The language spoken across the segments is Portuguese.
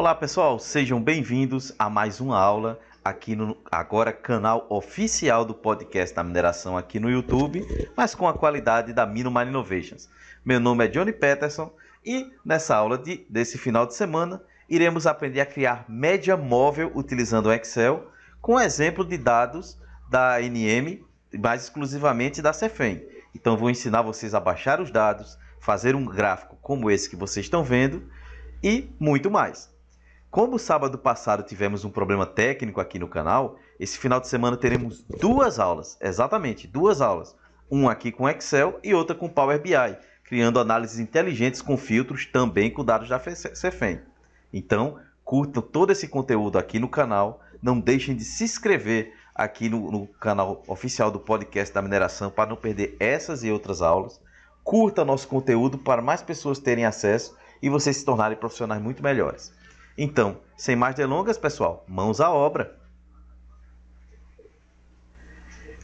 Olá pessoal, sejam bem-vindos a mais uma aula aqui no agora canal oficial do podcast da mineração aqui no YouTube, mas com a qualidade da Mino Mine Innovations. Meu nome é Johnny Peterson e nessa aula de, desse final de semana iremos aprender a criar média móvel utilizando o Excel, com um exemplo de dados da NM, mais exclusivamente da Cefem. Então vou ensinar vocês a baixar os dados, fazer um gráfico como esse que vocês estão vendo e muito mais. Como sábado passado tivemos um problema técnico aqui no canal, esse final de semana teremos duas aulas, exatamente, duas aulas. Uma aqui com Excel e outra com Power BI, criando análises inteligentes com filtros, também com dados da Cefem. Então, curtam todo esse conteúdo aqui no canal, não deixem de se inscrever aqui no, no canal oficial do podcast da mineração para não perder essas e outras aulas. Curta nosso conteúdo para mais pessoas terem acesso e vocês se tornarem profissionais muito melhores. Então, sem mais delongas, pessoal, mãos à obra.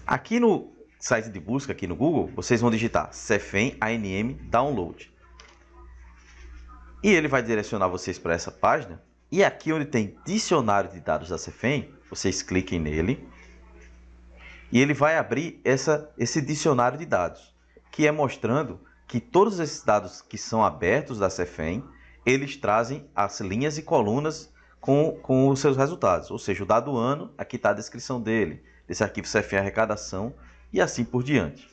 Aqui no site de busca, aqui no Google, vocês vão digitar Cefem ANM Download. E ele vai direcionar vocês para essa página. E aqui onde tem dicionário de dados da Cefem, vocês cliquem nele. E ele vai abrir essa, esse dicionário de dados, que é mostrando que todos esses dados que são abertos da Cefem eles trazem as linhas e colunas com, com os seus resultados, ou seja, o dado ano, aqui está a descrição dele, desse arquivo CFA arrecadação e assim por diante.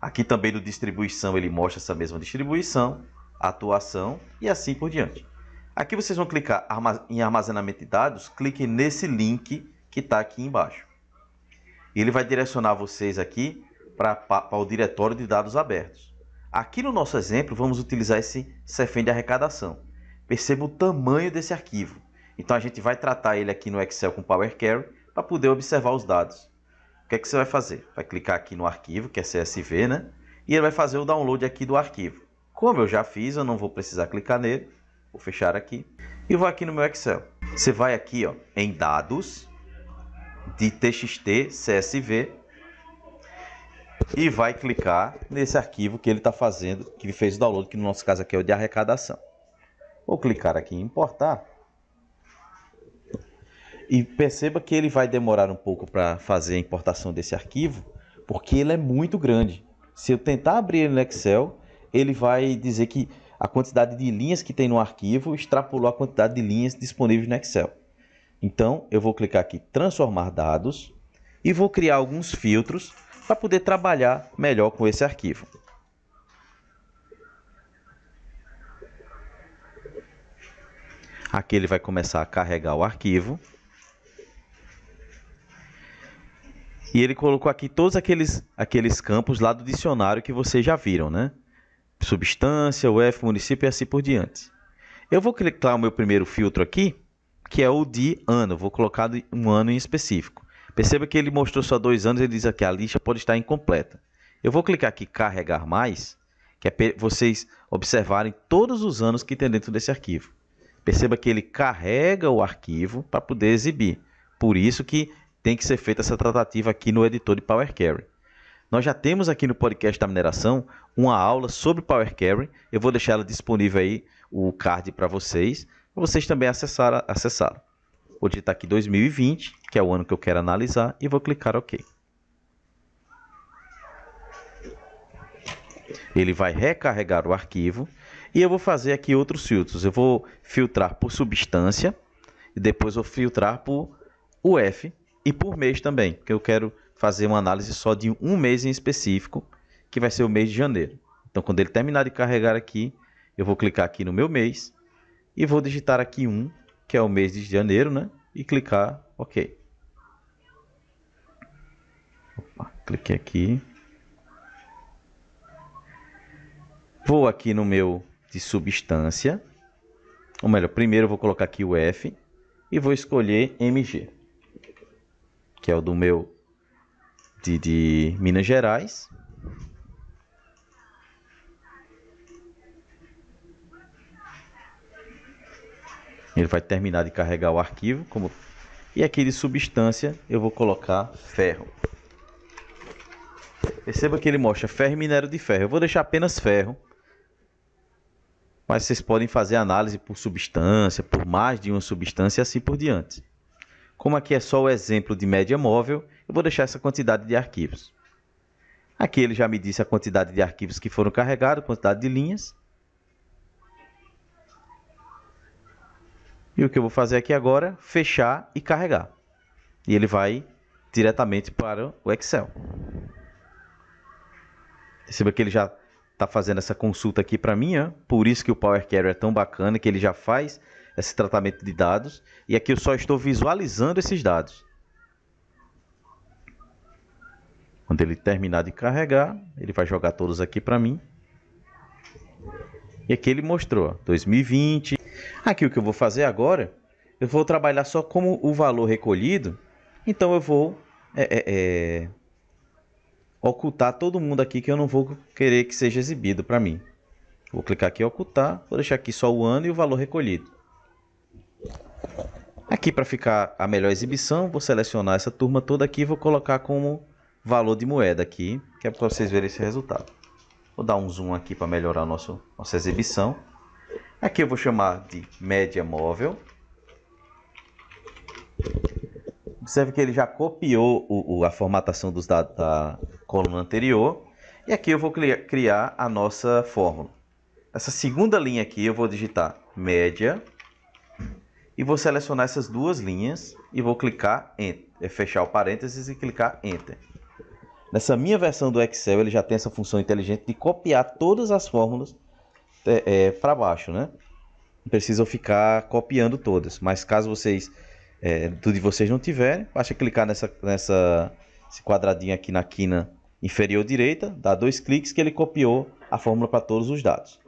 Aqui também do distribuição ele mostra essa mesma distribuição, atuação e assim por diante. Aqui vocês vão clicar em armazenamento de dados, clique nesse link que está aqui embaixo. Ele vai direcionar vocês aqui para o diretório de dados abertos. Aqui no nosso exemplo, vamos utilizar esse CFEM de arrecadação. Perceba o tamanho desse arquivo. Então a gente vai tratar ele aqui no Excel com Power Query para poder observar os dados. O que é que você vai fazer? Vai clicar aqui no arquivo, que é CSV, né? E ele vai fazer o download aqui do arquivo. Como eu já fiz, eu não vou precisar clicar nele. Vou fechar aqui e vou aqui no meu Excel. Você vai aqui ó, em dados de TXT CSV e vai clicar nesse arquivo que ele está fazendo, que fez o download, que no nosso caso aqui é o de arrecadação. Vou clicar aqui em importar. E perceba que ele vai demorar um pouco para fazer a importação desse arquivo, porque ele é muito grande. Se eu tentar abrir ele no Excel, ele vai dizer que a quantidade de linhas que tem no arquivo extrapolou a quantidade de linhas disponíveis no Excel. Então, eu vou clicar aqui transformar dados e vou criar alguns filtros para poder trabalhar melhor com esse arquivo. Aqui ele vai começar a carregar o arquivo. E ele colocou aqui todos aqueles, aqueles campos lá do dicionário que vocês já viram, né? Substância, UF, município e assim por diante. Eu vou clicar o meu primeiro filtro aqui, que é o de ano. Vou colocar um ano em específico. Perceba que ele mostrou só dois anos, ele diz aqui a lista pode estar incompleta. Eu vou clicar aqui carregar mais, que é para vocês observarem todos os anos que tem dentro desse arquivo. Perceba que ele carrega o arquivo para poder exibir. Por isso que tem que ser feita essa tratativa aqui no editor de Power Query. Nós já temos aqui no podcast da mineração uma aula sobre Power Query. Eu vou deixar ela disponível aí, o card para vocês, para vocês também acessarem. Acessar. Vou digitar tá aqui 2020, que é o ano que eu quero analisar, e vou clicar OK. Ele vai recarregar o arquivo e eu vou fazer aqui outros filtros. Eu vou filtrar por substância e depois vou filtrar por UF e por mês também, porque eu quero fazer uma análise só de um mês em específico, que vai ser o mês de janeiro. Então, quando ele terminar de carregar aqui, eu vou clicar aqui no meu mês e vou digitar aqui 1, que é o mês de janeiro, né? E clicar OK. Opa, cliquei aqui. Vou aqui no meu de substância. Ou melhor, primeiro eu vou colocar aqui o F e vou escolher MG, que é o do meu de, de Minas Gerais. Ele vai terminar de carregar o arquivo. Como... E aqui de substância eu vou colocar ferro. Perceba que ele mostra ferro e minério de ferro. Eu vou deixar apenas ferro mas vocês podem fazer análise por substância, por mais de uma substância e assim por diante. Como aqui é só o exemplo de média móvel, eu vou deixar essa quantidade de arquivos. Aqui ele já me disse a quantidade de arquivos que foram carregados, quantidade de linhas. E o que eu vou fazer aqui agora, fechar e carregar. E ele vai diretamente para o Excel. Perceba que ele já tá fazendo essa consulta aqui para mim, por isso que o Power Carrier é tão bacana, que ele já faz esse tratamento de dados, e aqui eu só estou visualizando esses dados. Quando ele terminar de carregar, ele vai jogar todos aqui para mim. E aqui ele mostrou, 2020. Aqui o que eu vou fazer agora, eu vou trabalhar só como o valor recolhido, então eu vou... É, é, é ocultar todo mundo aqui que eu não vou querer que seja exibido para mim. Vou clicar aqui em ocultar, vou deixar aqui só o ano e o valor recolhido. Aqui para ficar a melhor exibição, vou selecionar essa turma toda aqui e vou colocar como valor de moeda aqui, que é para vocês verem esse resultado. Vou dar um zoom aqui para melhorar nosso, nossa exibição. Aqui eu vou chamar de média móvel. Observe que ele já copiou o, o, a formatação dos dados da coluna anterior. E aqui eu vou criar a nossa fórmula. Essa segunda linha aqui eu vou digitar média. E vou selecionar essas duas linhas e vou clicar em é, fechar o parênteses e clicar Enter. Nessa minha versão do Excel, ele já tem essa função inteligente de copiar todas as fórmulas é, é para baixo, né? Não precisa ficar copiando todas, mas caso vocês é, tudo de vocês não tiverem, basta clicar nessa, nessa esse quadradinho aqui na quina inferior direita, dá dois cliques que ele copiou a fórmula para todos os dados.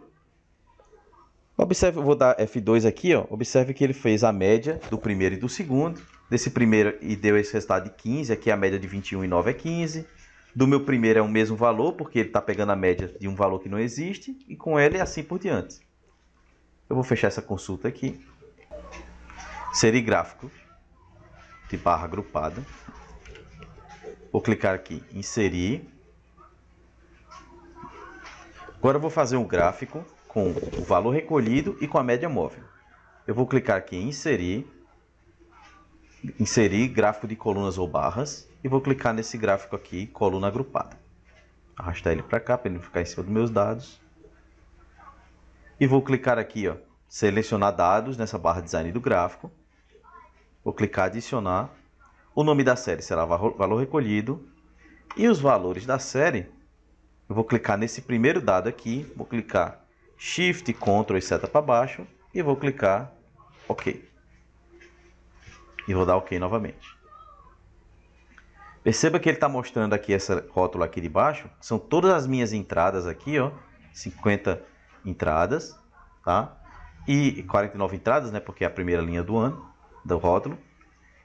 Observe, eu vou dar F2 aqui, ó, observe que ele fez a média do primeiro e do segundo, desse primeiro e deu esse resultado de 15, aqui a média de 21 e 9 é 15, do meu primeiro é o mesmo valor, porque ele está pegando a média de um valor que não existe, e com ele é assim por diante. Eu vou fechar essa consulta aqui. Serigráfico de barra agrupada. Vou clicar aqui, em inserir. Agora eu vou fazer um gráfico com o valor recolhido e com a média móvel. Eu vou clicar aqui em inserir, inserir gráfico de colunas ou barras e vou clicar nesse gráfico aqui, coluna agrupada. Arrastar ele para cá para ele ficar em cima dos meus dados. E vou clicar aqui, ó, selecionar dados nessa barra design do gráfico Vou clicar adicionar. O nome da série será valor recolhido. E os valores da série, eu vou clicar nesse primeiro dado aqui. Vou clicar Shift, Ctrl e seta para baixo. E vou clicar OK. E vou dar OK novamente. Perceba que ele está mostrando aqui essa rótula aqui de baixo. São todas as minhas entradas aqui, ó. 50 entradas, tá? E 49 entradas, né? Porque é a primeira linha do ano do rótulo.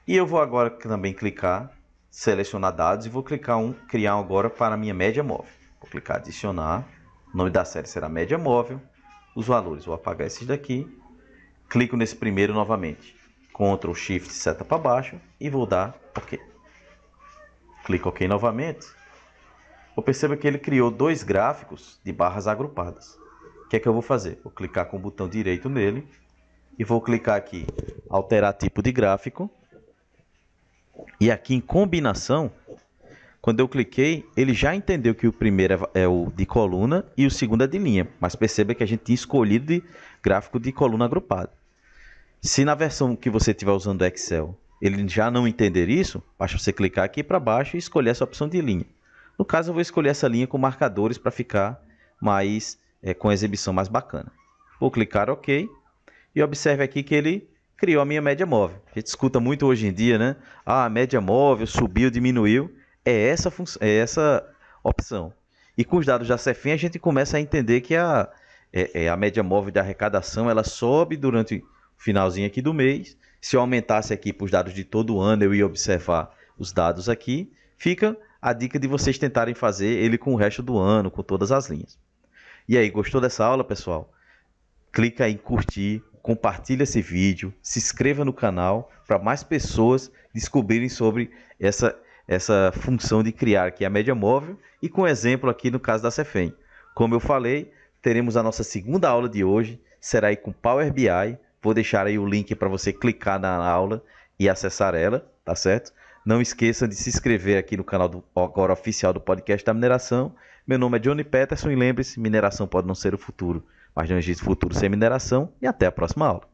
E eu vou agora também clicar, selecionar dados e vou clicar um, criar agora para minha média móvel. Vou clicar adicionar, o nome da série será média móvel, os valores, vou apagar esses daqui, clico nesse primeiro novamente, Ctrl Shift seta para baixo e vou dar OK. Clico OK novamente, eu percebo que ele criou dois gráficos de barras agrupadas. O que é que eu vou fazer? Vou clicar com o botão direito nele e vou clicar aqui, alterar tipo de gráfico. E aqui em combinação, quando eu cliquei, ele já entendeu que o primeiro é, é o de coluna e o segundo é de linha. Mas perceba que a gente tinha escolhido de gráfico de coluna agrupada. Se na versão que você estiver usando do Excel, ele já não entender isso, basta você clicar aqui para baixo e escolher essa opção de linha. No caso, eu vou escolher essa linha com marcadores para ficar mais é, com a exibição mais bacana. Vou clicar OK e observe aqui que ele criou a minha média móvel. A gente escuta muito hoje em dia, né? Ah, a média móvel subiu, diminuiu. É essa, é essa opção. E com os dados da Cefin, a gente começa a entender que a, é, é, a média móvel da arrecadação ela sobe durante o finalzinho aqui do mês. Se eu aumentasse aqui para os dados de todo ano, eu ia observar os dados aqui. Fica a dica de vocês tentarem fazer ele com o resto do ano, com todas as linhas. E aí, gostou dessa aula, pessoal? Clica em curtir, compartilhe esse vídeo, se inscreva no canal para mais pessoas descobrirem sobre essa, essa função de criar que é a média móvel e com exemplo aqui no caso da Cefem. Como eu falei, teremos a nossa segunda aula de hoje, será aí com Power BI. Vou deixar aí o link para você clicar na aula e acessar ela, tá certo? Não esqueçam de se inscrever aqui no canal do, agora oficial do podcast da mineração. Meu nome é Johnny Peterson e lembre-se, mineração pode não ser o futuro, mas de futuro sem mineração e até a próxima aula.